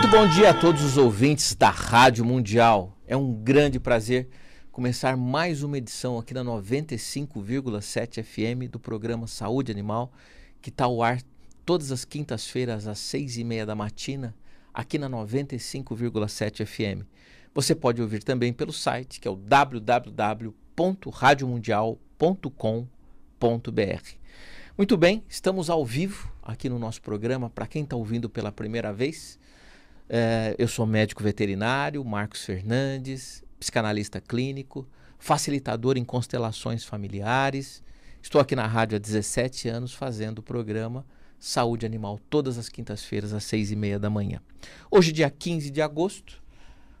Muito bom dia a todos os ouvintes da Rádio Mundial. É um grande prazer começar mais uma edição aqui na 95,7 FM do programa Saúde Animal, que está ao ar todas as quintas-feiras às seis e meia da matina, aqui na 95,7 FM. Você pode ouvir também pelo site, que é o www.radiomundial.com.br. Muito bem, estamos ao vivo aqui no nosso programa. Para quem está ouvindo pela primeira vez, é, eu sou médico veterinário, Marcos Fernandes, psicanalista clínico, facilitador em constelações familiares. Estou aqui na rádio há 17 anos fazendo o programa Saúde Animal todas as quintas-feiras às seis e meia da manhã. Hoje, dia 15 de agosto,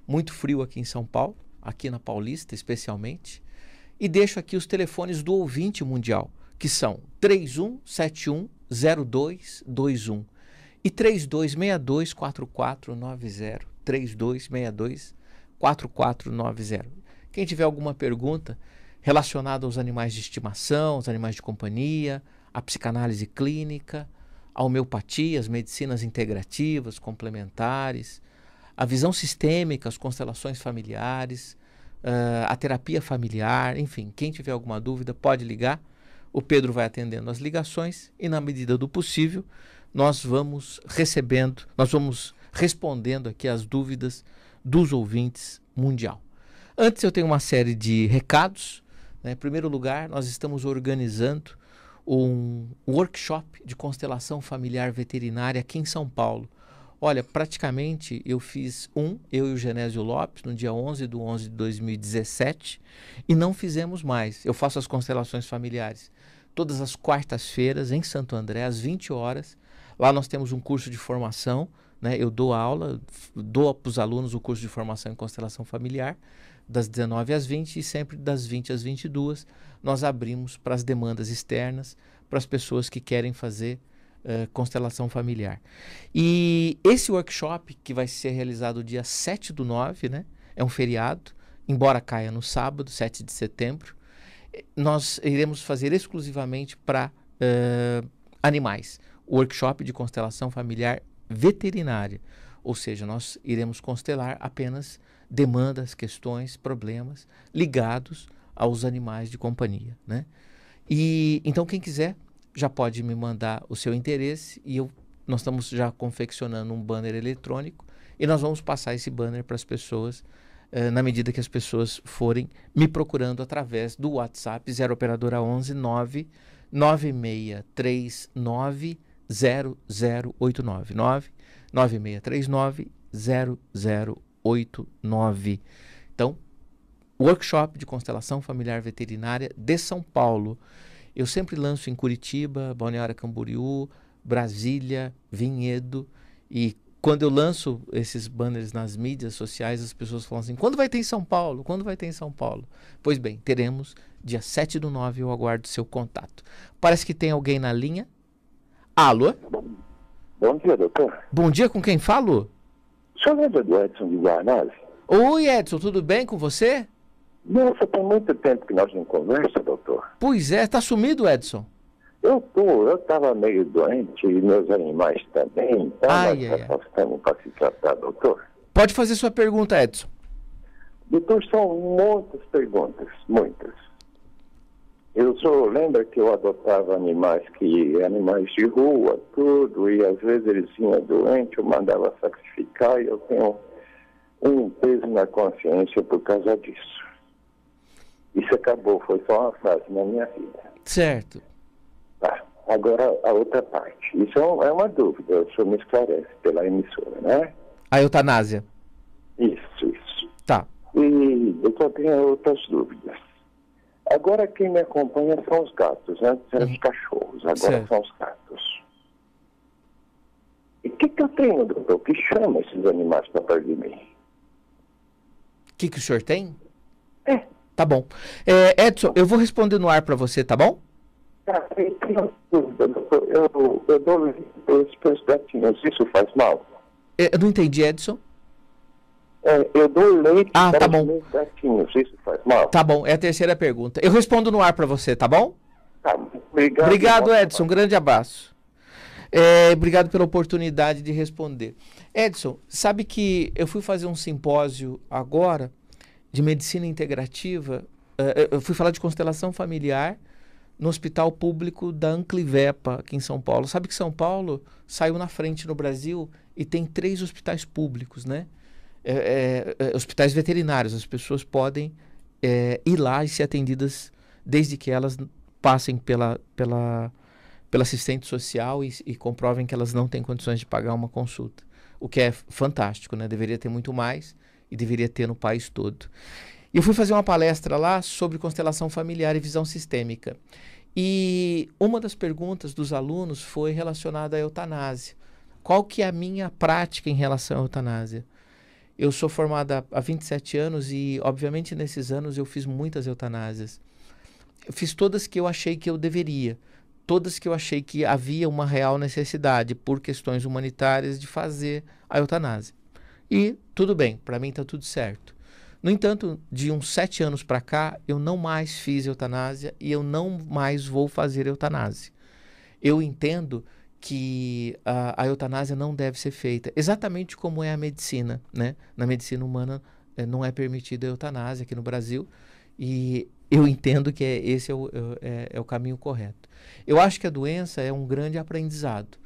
muito frio aqui em São Paulo, aqui na Paulista especialmente. E deixo aqui os telefones do ouvinte mundial, que são 3171 0221 e 3262-4490. Quem tiver alguma pergunta relacionada aos animais de estimação, aos animais de companhia, à psicanálise clínica, à homeopatia, às medicinas integrativas, complementares, à visão sistêmica, às constelações familiares, eh, à terapia familiar, enfim, quem tiver alguma dúvida pode ligar. O Pedro vai atendendo as ligações e, na medida do possível, nós vamos recebendo, nós vamos respondendo aqui as dúvidas dos ouvintes mundial. Antes eu tenho uma série de recados. Né? Em primeiro lugar, nós estamos organizando um workshop de constelação familiar veterinária aqui em São Paulo. Olha, praticamente eu fiz um, eu e o Genésio Lopes, no dia 11 de 11 de 2017, e não fizemos mais. Eu faço as constelações familiares todas as quartas-feiras em Santo André, às 20 horas. Lá nós temos um curso de formação, né? Eu dou aula, dou para os alunos o curso de formação em constelação familiar, das 19 às 20 e sempre das 20 às 22 nós abrimos para as demandas externas, para as pessoas que querem fazer uh, constelação familiar. E esse workshop que vai ser realizado dia 7 do 9, né? É um feriado, embora caia no sábado, 7 de setembro. Eh, nós iremos fazer exclusivamente para uh, eh, animais workshop de constelação familiar veterinária. Ou seja, nós iremos constelar apenas demandas, questões, problemas ligados aos animais de companhia, né? E então quem quiser já pode me mandar o seu interesse e eu nós estamos já confeccionando um banner eletrônico e nós vamos passar esse banner para as pessoas eh, na medida que as pessoas forem me procurando através do WhatsApp 0 operadora 11 9 9639 0089 9639 0089. Então, workshop de constelação familiar veterinária de São Paulo. Eu sempre lanço em Curitiba, Balneário Camboriú, Brasília, Vinhedo e quando eu lanço esses banners nas mídias sociais, as pessoas falam assim: quando vai ter em São Paulo? Quando vai ter em São Paulo? Pois bem, teremos dia 7 do 9. Eu aguardo seu contato. Parece que tem alguém na linha. Alô? Bom dia, doutor. Bom dia, com quem falo? O senhor lembra do Edson de Guarnaz? Oi, Edson, tudo bem com você? Nossa, tem muito tempo que nós não conversamos, doutor. Pois é, tá sumido, Edson. Eu tô, eu tava meio doente e meus animais também, então ai, nós Estamos para se tratar, doutor. Pode fazer sua pergunta, Edson. Doutor, são muitas perguntas, muitas. Eu sou, lembra que eu adotava animais que animais de rua, tudo, e às vezes eles vinham doente, eu mandava sacrificar e eu tenho um peso na consciência por causa disso. Isso acabou, foi só uma frase na minha vida. Certo. Tá. Agora a outra parte. Isso é, é uma dúvida, o senhor me esclarece pela emissora, né? A eutanásia. Isso, isso. Tá. E eu só tenho outras dúvidas. Agora quem me acompanha são os gatos, antes né? eram os uhum. cachorros, agora certo. são os gatos. E o que, que eu tenho, doutor? que chama esses animais para perto de mim? O que, que o senhor tem? É. Tá bom. É, Edson, eu vou responder no ar para você, tá bom? Tá, eu tenho dúvida, doutor. Eu, eu dou para os gatinhos, isso faz mal? É, eu não entendi, Edson. É, eu dou leite ah, tá bom. certinhos, isso faz mal. Tá bom, é a terceira pergunta. Eu respondo no ar para você, tá bom? Tá, obrigado. Obrigado, Edson, um grande abraço. É, obrigado pela oportunidade de responder. Edson, sabe que eu fui fazer um simpósio agora de medicina integrativa, é, é, eu fui falar de constelação familiar no Hospital Público da Anclivepa, aqui em São Paulo. Sabe que São Paulo saiu na frente no Brasil e tem três hospitais públicos, né? É, é, é, hospitais veterinários. As pessoas podem é, ir lá e ser atendidas desde que elas passem pela, pela, pela assistente social e, e, comprovem que elas não têm condições de pagar uma consulta. O que é fantástico, né? Deveria ter muito mais e deveria ter no país todo. Eu fui fazer uma palestra lá sobre constelação familiar e visão sistêmica. E uma das perguntas dos alunos foi relacionada à eutanásia. Qual que é a minha prática em relação à eutanásia? Eu sou formada há 27 anos e, obviamente, nesses anos eu fiz muitas eutanásias. Eu fiz todas que eu achei que eu deveria, todas que eu achei que havia uma real necessidade, por questões humanitárias, de fazer a eutanásia. E tudo bem, para mim está tudo certo. No entanto, de uns sete anos para cá, eu não mais fiz eutanásia e eu não mais vou fazer eutanásia. Eu entendo que a, a, eutanásia não deve ser feita, exatamente como é a medicina, né? Na medicina humana é, não é permitida a eutanásia aqui no Brasil e eu entendo que é, esse é o, é, é, é o caminho correto. Eu acho que a doença é um grande aprendizado.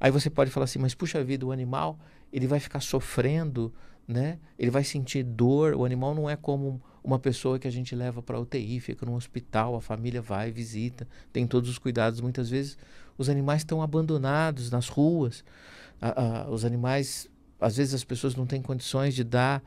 Aí você pode falar assim, mas puxa vida, o animal ele vai ficar sofrendo, né? Ele vai sentir dor. O animal não é como uma pessoa que a gente leva para UTI, fica no hospital, a família vai, visita, tem todos os cuidados. Muitas vezes os animais estão abandonados nas ruas, a, a, os animais, às vezes as pessoas não têm condições de dar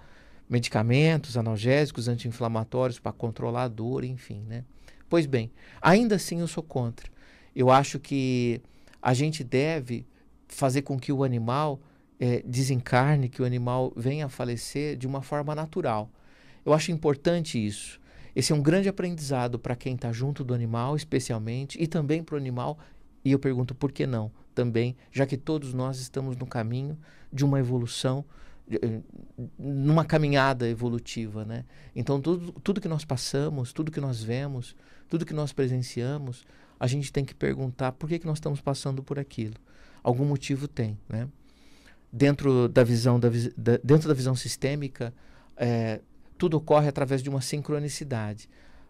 medicamentos, analgésicos, anti-inflamatórios para controlar a dor, enfim, né? Pois bem, ainda assim eu sou contra. Eu acho que a gente deve fazer com que o animal é, desencarne, que o animal venha a falecer de uma forma natural. Eu acho importante isso. Esse é um grande aprendizado para quem está junto do animal, especialmente, e também para o animal e eu pergunto por que não também, já que todos nós estamos no caminho de uma evolução, eh, numa caminhada evolutiva, né? Então tudo, tudo que nós passamos, tudo que nós vemos, tudo que nós presenciamos, a gente tem que perguntar por que, que nós estamos passando por aquilo. Algum motivo tem, né? Dentro da visão, da, da dentro da visão sistêmica, é, tudo ocorre através de uma sincronicidade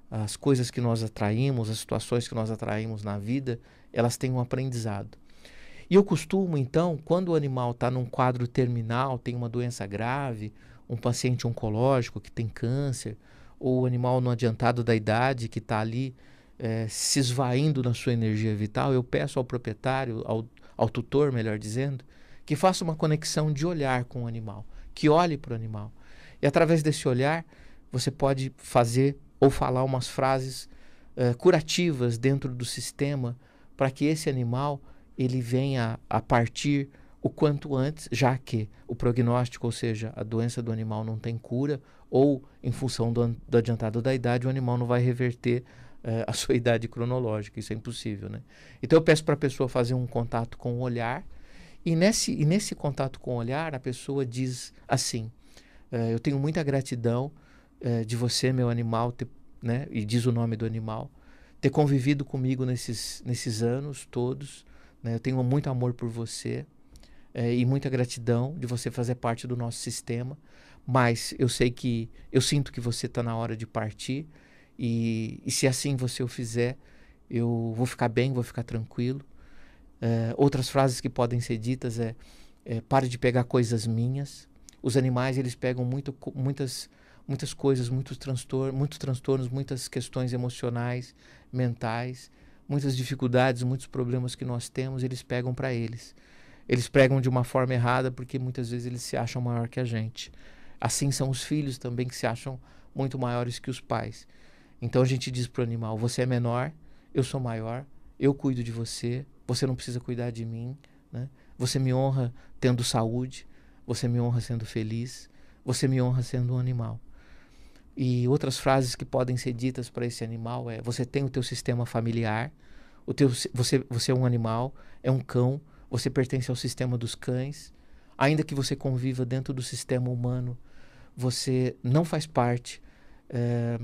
as coisas que nós atraímos, as situações que nós atraímos na vida, elas têm um aprendizado. E eu costumo, então, quando o animal está num quadro terminal, tem uma doença grave, um paciente oncológico que tem câncer, ou o animal no adiantado da idade que está ali é, se esvaindo na sua energia vital, eu peço ao proprietário, ao, ao tutor, melhor dizendo, que faça uma conexão de olhar com o animal, que olhe para o animal. E através desse olhar, você pode fazer ou falar umas frases uh, curativas dentro do sistema para que esse animal ele venha a partir o quanto antes, já que o prognóstico, ou seja, a doença do animal não tem cura, ou em função do, do adiantado da idade, o animal não vai reverter uh, a sua idade cronológica. Isso é impossível, né? Então eu peço para a pessoa fazer um contato com o olhar, e nesse, e nesse contato com o olhar, a pessoa diz assim: uh, Eu tenho muita gratidão é, de você, meu animal, ter, né, e diz o nome do animal, ter convivido comigo nesses, nesses anos todos. Né? Eu tenho muito amor por você é, e muita gratidão de você fazer parte do nosso sistema. Mas eu sei que, eu sinto que você está na hora de partir. E, e, se assim você o fizer, eu vou ficar bem, vou ficar tranquilo. É, outras frases que podem ser ditas é, é pare de pegar coisas minhas. Os animais eles pegam muito, muitas muitas coisas, muitos, transtornos muitos transtornos, muitas questões emocionais, mentais, muitas dificuldades, muitos problemas que nós temos, eles pegam para eles. Eles pregam de uma forma errada porque muitas vezes eles se acham maior que a gente. Assim são os filhos também que se acham muito maiores que os pais. Então a gente diz para o animal: você é menor, eu sou maior, eu cuido de você, você não precisa cuidar de mim, né? você me honra tendo saúde, você me honra sendo feliz, você me honra sendo um animal. E outras frases que podem ser ditas para esse animal é: você tem o teu sistema familiar, o teu, você, você é um animal, é um cão, você pertence ao sistema dos cães. Ainda que você conviva dentro do sistema humano, você não faz parte é,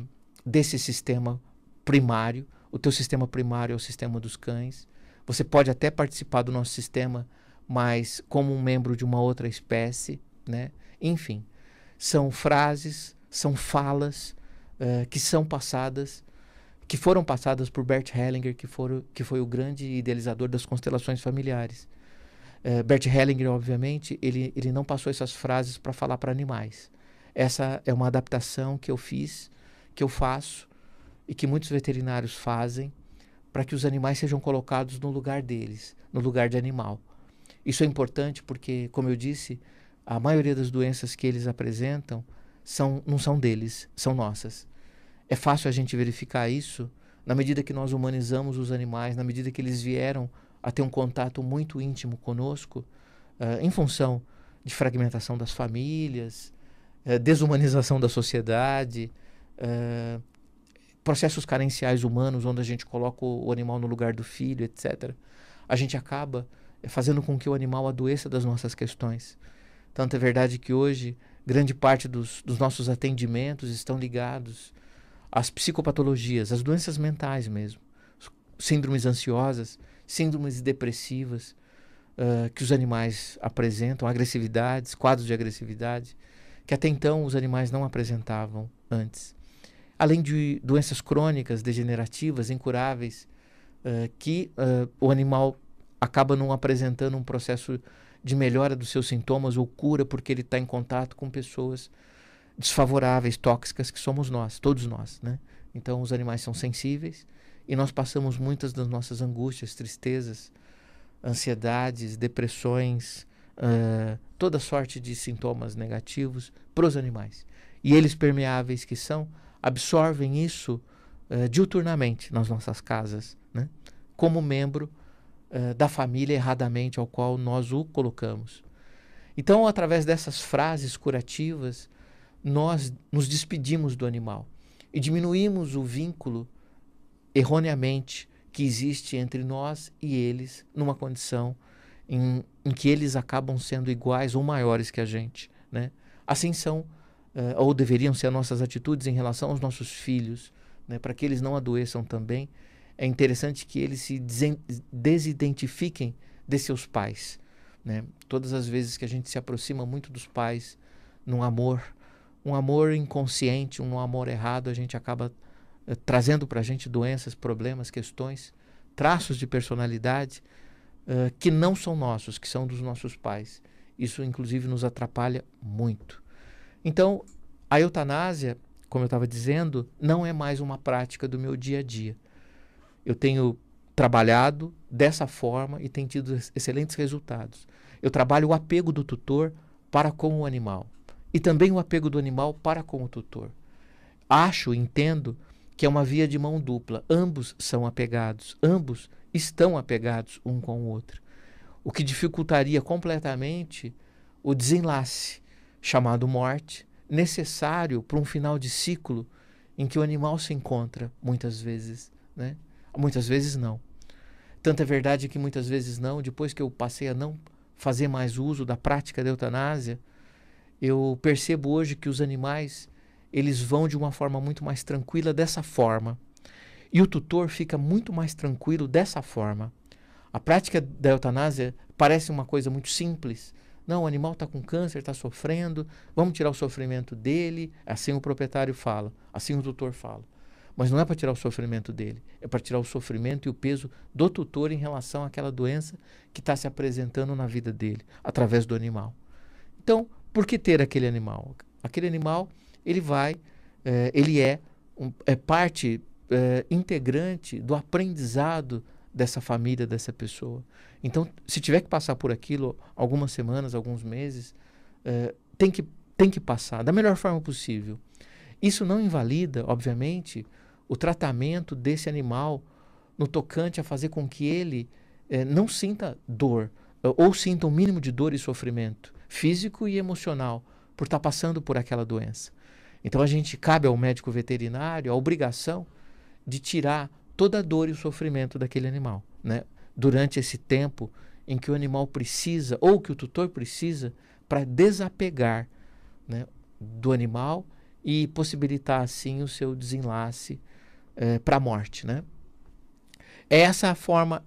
desse sistema primário. O teu sistema primário é o sistema dos cães. Você pode até participar do nosso sistema, mas como um membro de uma outra espécie, né? Enfim, são frases são falas uh, que são passadas, que foram passadas por Bert Hellinger, que, foram, que foi o grande idealizador das constelações familiares. Uh, Bert Hellinger, obviamente, ele, ele não passou essas frases para falar para animais. Essa é uma adaptação que eu fiz, que eu faço e que muitos veterinários fazem para que os animais sejam colocados no lugar deles, no lugar de animal. Isso é importante porque, como eu disse, a maioria das doenças que eles apresentam são, não são deles, são nossas. É fácil a gente verificar isso na medida que nós humanizamos os animais, na medida que eles vieram a ter um contato muito íntimo conosco, uh, em função de fragmentação das famílias, uh, desumanização da sociedade, uh, processos carenciais humanos, onde a gente coloca o animal no lugar do filho, etc. A gente acaba fazendo com que o animal adoeça das nossas questões. Tanto é verdade que hoje grande parte dos, dos nossos atendimentos estão ligados às psicopatologias, às doenças mentais mesmo, síndromes ansiosas, síndromes depressivas uh, que os animais apresentam, agressividades, quadros de agressividade que até então os animais não apresentavam antes. Além de doenças crônicas, degenerativas, incuráveis, uh, que uh, o animal acaba não apresentando um processo de melhora dos seus sintomas ou cura porque ele está em contato com pessoas desfavoráveis, tóxicas, que somos nós, todos nós, né? Então os animais são sensíveis e nós passamos muitas das nossas angústias, tristezas, ansiedades, depressões, uh, toda sorte de sintomas negativos para os animais. E eles permeáveis que são, absorvem isso uh, diuturnamente nas nossas casas, né? como membro eh, da família erradamente ao qual nós o colocamos. Então, através dessas frases curativas, nós nos despedimos do animal e diminuímos o vínculo erroneamente que existe entre nós e eles numa condição em, em que eles acabam sendo iguais ou maiores que a gente. Né? Assim são, uh, ou deveriam ser, nossas atitudes em relação aos nossos filhos, né? para que eles não adoeçam também é interessante que eles se desidentifiquem de seus pais. Né? Todas as vezes que a gente se aproxima muito dos pais, num amor, um amor inconsciente, um amor errado, a gente acaba eh, trazendo para a gente doenças, problemas, questões, traços de personalidade uh, que não são nossos, que são dos nossos pais. Isso, inclusive, nos atrapalha muito. Então, a eutanásia, como eu estava dizendo, não é mais uma prática do meu dia a dia eu tenho trabalhado dessa forma e tem tido excelentes resultados. Eu trabalho o apego do tutor para com o animal e também o apego do animal para com o tutor. Acho, entendo que é uma via de mão dupla. Ambos são apegados, ambos estão apegados um com o outro, o que dificultaria completamente o desenlace chamado morte, necessário para um final de ciclo em que o animal se encontra muitas vezes, né? Muitas vezes não. Tanto é verdade que muitas vezes não, depois que eu passei a não fazer mais uso da prática da eutanásia, eu percebo hoje que os animais, eles vão de uma forma muito mais tranquila dessa forma. E o tutor fica muito mais tranquilo dessa forma. A prática da eutanásia parece uma coisa muito simples. Não, o animal está com câncer, está sofrendo, vamos tirar o sofrimento dele. Assim o proprietário fala, assim o tutor fala. Mas não é para tirar o sofrimento dele, é para tirar o sofrimento e o peso do tutor em relação àquela doença que está se apresentando na vida dele, através do animal. Então, por que ter aquele animal? Aquele animal, ele vai, é, ele é, um, é parte é, integrante do aprendizado dessa família, dessa pessoa. Então, se tiver que passar por aquilo algumas semanas, alguns meses, é, tem, que, tem que passar da melhor forma possível. Isso não invalida, obviamente, o tratamento desse animal no tocante a fazer com que ele eh, não sinta dor, eh, ou sinta o um mínimo de dor e sofrimento físico e emocional por estar tá passando por aquela doença. Então a gente cabe ao médico veterinário a obrigação de tirar toda a dor e o sofrimento daquele animal, né? Durante esse tempo em que o animal precisa ou que o tutor precisa para desapegar, né, do animal e possibilitar assim o seu desenlace é, para a morte, né? É Essa a forma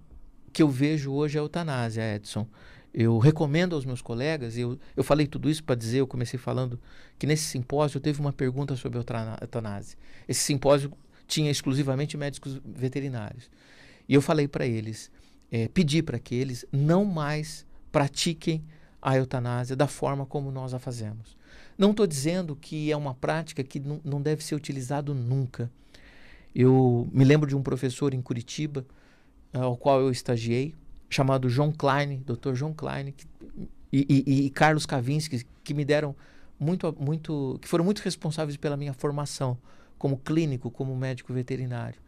que eu vejo hoje a eutanásia, Edson. Eu recomendo aos meus colegas, eu, eu falei tudo isso para dizer, eu comecei falando que nesse simpósio teve uma pergunta sobre a eutanásia. Esse simpósio tinha exclusivamente médicos veterinários. E eu falei para eles, é, pedi para que eles não mais pratiquem a eutanásia da forma como nós a fazemos. Não estou dizendo que é uma prática que não deve ser utilizada nunca. Eu me lembro de um professor em Curitiba, eh, ao qual eu estagiei, chamado John Klein, Dr. John Klein, que, e, e, e, Carlos Kavinsky, que me deram muito, muito, que foram muito responsáveis pela minha formação como clínico, como médico veterinário.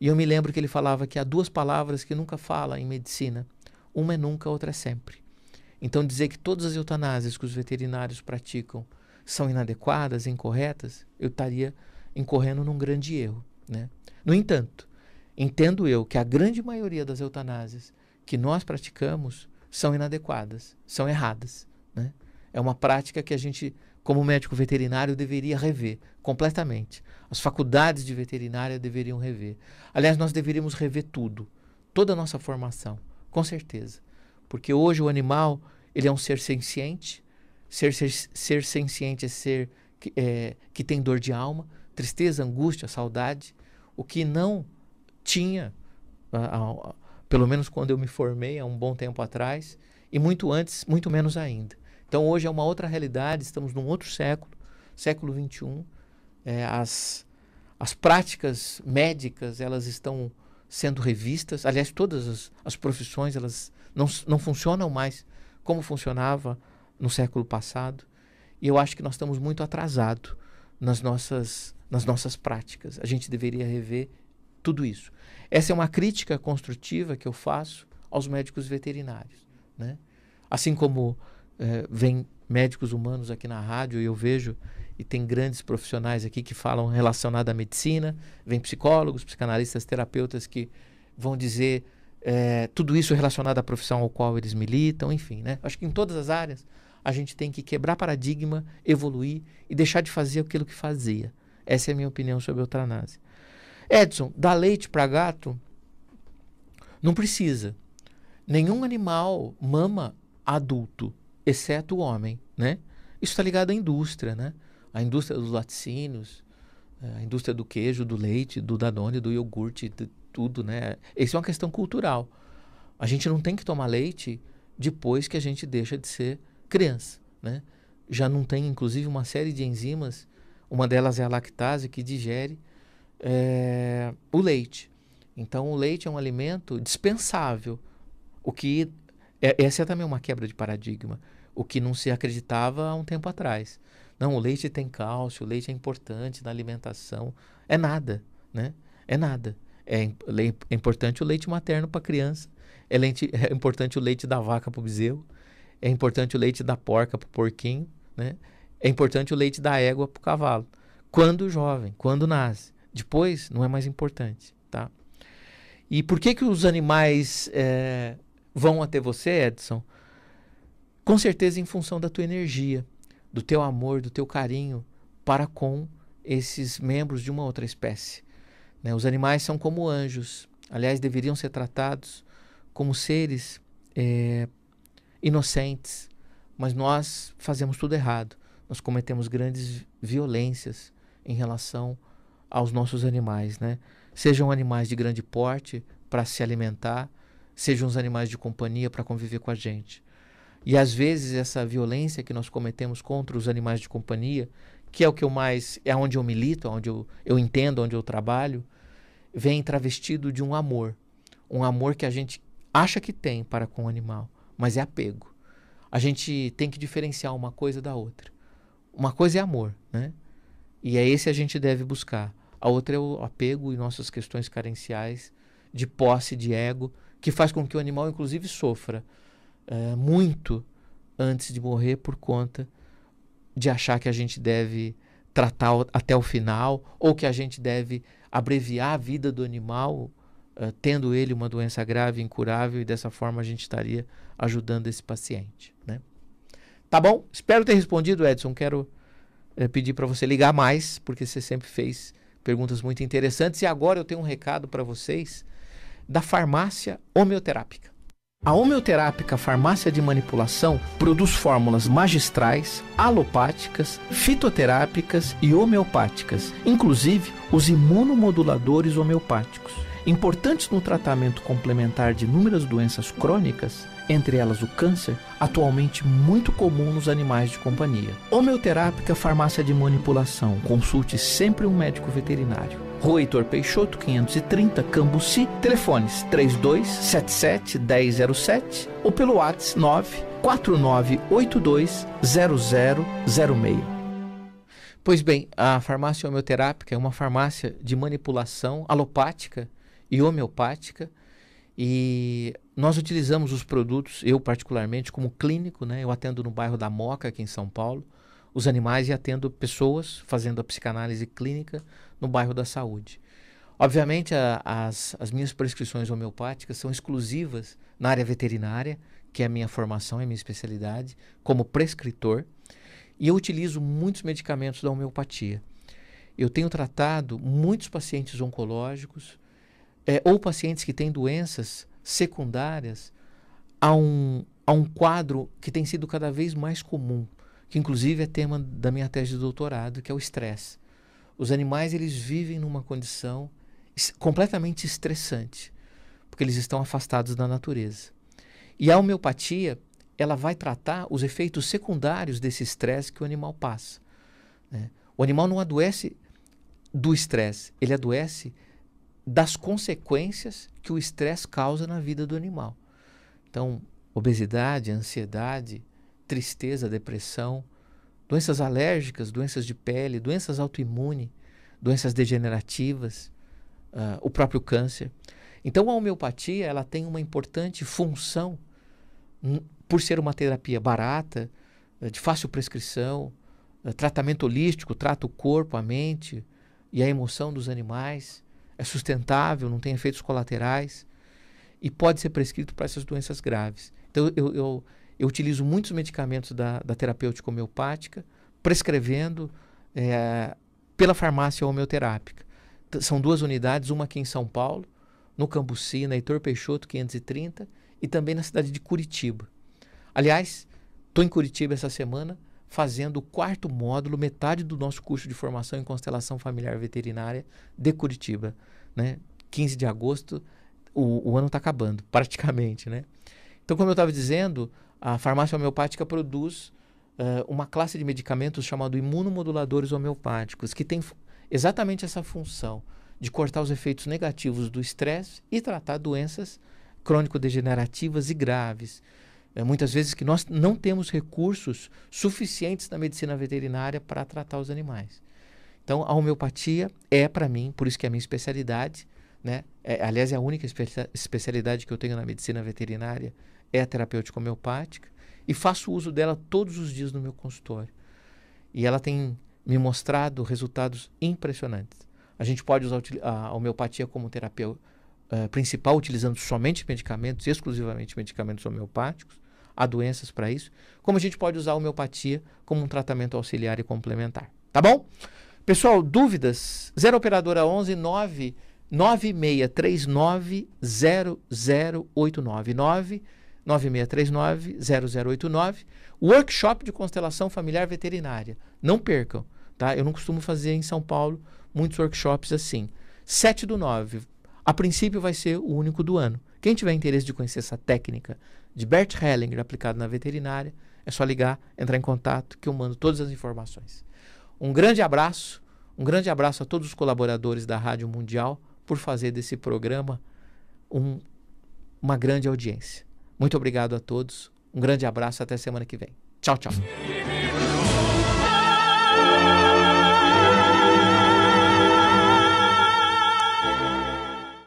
E eu me lembro que ele falava que há duas palavras que nunca fala em medicina: uma é nunca, outra é sempre. Então, dizer que todas as eutanásias que os veterinários praticam são inadequadas, incorretas, eu estaria incorrendo num grande erro. Né? No entanto, entendo eu que a grande maioria das eutanásias que nós praticamos são inadequadas, são erradas. Né? É uma prática que a gente, como médico veterinário, deveria rever completamente. As faculdades de veterinária deveriam rever. Aliás, nós deveríamos rever tudo, toda a nossa formação, com certeza. Porque hoje o animal ele é um ser senciente, ser, ser, ser senciente é ser que, é, que tem dor de alma, tristeza, angústia, saudade o que não tinha, pelo menos quando eu me formei há um bom tempo atrás, e muito antes, muito menos ainda. Então hoje é uma outra realidade, estamos num outro século, século XXI. É, as, as práticas médicas elas estão sendo revistas. Aliás, todas as, as profissões elas não, não funcionam mais como funcionava no século passado. E eu acho que nós estamos muito atrasados nas nossas, nas nossas práticas. A gente deveria rever tudo isso. Essa é uma crítica construtiva que eu faço aos médicos veterinários. Né? Assim como eh, vem médicos humanos aqui na rádio e eu vejo e tem grandes profissionais aqui que falam relacionado à medicina, vem psicólogos, psicanalistas, terapeutas que vão dizer eh, tudo isso relacionado à profissão ao qual eles militam, enfim, né? Acho que em todas as áreas a gente tem que quebrar paradigma, evoluir e deixar de fazer aquilo que fazia. Essa é a minha opinião sobre a eutanásia. Edson, dar leite para gato não precisa. Nenhum animal mama adulto, exceto o homem, né? Isso está ligado à indústria, né? A indústria dos laticínios, é, a indústria do queijo, do leite, do danone, do iogurte, de tudo, né? Isso é uma questão cultural. A gente não tem que tomar leite depois que a gente deixa de ser criança, né? Já não tem, inclusive, uma série de enzimas, uma delas é a lactase, que digere é, o leite. Então, o leite é um alimento dispensável. O que é, essa é também uma quebra de paradigma, o que não se acreditava há um tempo atrás. Não, o leite tem cálcio, o leite é importante na alimentação. É nada, né? É nada. É, é importante o leite materno para a criança, é, leite, é importante o leite da vaca para o bezerro, é importante o leite da porca para o porquinho, né? é importante o leite da égua para o cavalo. Quando jovem, quando nasce. Depois, não é mais importante. Tá? E por que, que os animais é, vão até você, Edson? Com certeza em função da tua energia, do teu amor, do teu carinho para com esses membros de uma outra espécie. Né? Os animais são como anjos. Aliás, deveriam ser tratados como seres é, inocentes, mas nós fazemos tudo errado. Nós cometemos grandes violências em relação aos nossos animais, né? Sejam animais de grande porte para se alimentar, sejam os animais de companhia para conviver com a gente. E às vezes essa violência que nós cometemos contra os animais de companhia, que é o que eu mais é onde eu milito, é onde eu, eu entendo, onde eu trabalho, vem travestido de um amor, um amor que a gente acha que tem para com o animal mas é apego. A gente tem que diferenciar uma coisa da outra. Uma coisa é amor, né? E é esse a gente deve buscar. A outra é o apego e nossas questões carenciais de posse, de ego, que faz com que o animal, inclusive, sofra é, muito antes de morrer por conta de achar que a gente deve tratar até o final ou que a gente deve abreviar a vida do animal eh, tendo ele uma doença grave, incurável, e dessa forma a gente estaria ajudando esse paciente. Né? Tá bom? Espero ter respondido, Edson. Quero eh, pedir para você ligar mais, porque você sempre fez perguntas muito interessantes. E agora eu tenho um recado para vocês da farmácia homeoterápica. A homeoterápica farmácia de manipulação produz fórmulas magistrais, alopáticas, fitoterápicas e homeopáticas, inclusive os imunomoduladores homeopáticos importantes no tratamento complementar de inúmeras doenças crônicas, entre elas o câncer, atualmente muito comum nos animais de companhia. Homeoterápica farmácia de manipulação. Consulte sempre um médico veterinário. Rua Heitor Peixoto, 530, Cambuci. Telefones 3277 1007 ou pelo WhatsApp 94982 0006. Pois bem, a farmácia homeoterápica é uma farmácia de manipulação alopática e homeopática. E nós utilizamos os produtos, eu particularmente, como clínico, né? Eu atendo no bairro da Moca, aqui em São Paulo, os animais e atendo pessoas fazendo a psicanálise clínica no bairro da Saúde. Obviamente, a, as, as minhas prescrições homeopáticas são exclusivas na área veterinária, que é a minha formação, é a minha especialidade, como prescritor. E eu utilizo muitos medicamentos da homeopatia. Eu tenho tratado muitos pacientes oncológicos, é, ou pacientes que têm doenças secundárias a um, a um quadro que tem sido cada vez mais comum, que inclusive é tema da minha tese de doutorado, que é o estresse. Os animais eles vivem numa condição completamente estressante, porque eles estão afastados da natureza. E a homeopatia, ela vai tratar os efeitos secundários desse estresse que o animal passa. Né? O animal não adoece do estresse, ele adoece das consequências que o estresse causa na vida do animal. Então, obesidade, ansiedade, tristeza, depressão, doenças alérgicas, doenças de pele, doenças autoimunes, doenças degenerativas, uh, o próprio câncer. Então, a homeopatia ela tem uma importante função hum, por ser uma terapia barata, eh, de fácil prescrição, eh, tratamento holístico, trata o corpo, a mente e a emoção dos animais é sustentável, não tem efeitos colaterais e pode ser prescrito para essas doenças graves. Então, eu, eu, eu utilizo muitos medicamentos da, da terapêutica homeopática, prescrevendo é, pela farmácia homeoterápica. T são duas unidades, uma aqui em São Paulo, no Cambuci, na Heitor Peixoto 530, e também na cidade de Curitiba. Aliás, estou em Curitiba essa semana, fazendo o quarto módulo, metade do nosso curso de formação em constelação familiar veterinária de Curitiba. Né? 15 de agosto, o, o ano está acabando, praticamente. Né? Então, como eu estava dizendo, a farmácia homeopática produz uh, uma classe de medicamentos chamado imunomoduladores homeopáticos, que tem exatamente essa função de cortar os efeitos negativos do estresse e tratar doenças crônico-degenerativas e graves é, muitas vezes que nós não temos recursos suficientes na medicina veterinária para tratar os animais. Então, a homeopatia é para mim, por isso que é a minha especialidade, né? É, aliás, é a única espe especialidade que eu tenho na medicina veterinária é a terapêutica homeopática e faço uso dela todos os dias no meu consultório. E ela tem me mostrado resultados impressionantes. A gente pode usar a homeopatia como terapia uh, eh, principal utilizando somente medicamentos, exclusivamente medicamentos homeopáticos, Há doenças para isso. Como a gente pode usar a homeopatia como um tratamento auxiliar e complementar. Tá bom? Pessoal, dúvidas? 0 operadora 11 9 9639 0089 9 9639 0089 Workshop de constelação familiar veterinária. Não percam, tá? Eu não costumo fazer em São Paulo muitos workshops assim. 7 do 9. A princípio vai ser o único do ano. Quem tiver interesse de conhecer essa técnica de Bert Hellinger aplicada na veterinária, é só ligar, entrar em contato, que eu mando todas as informações. Um grande abraço, um grande abraço a todos os colaboradores da Rádio Mundial por fazer desse programa um, uma grande audiência. Muito obrigado a todos, um grande abraço, até semana que vem. Tchau, tchau.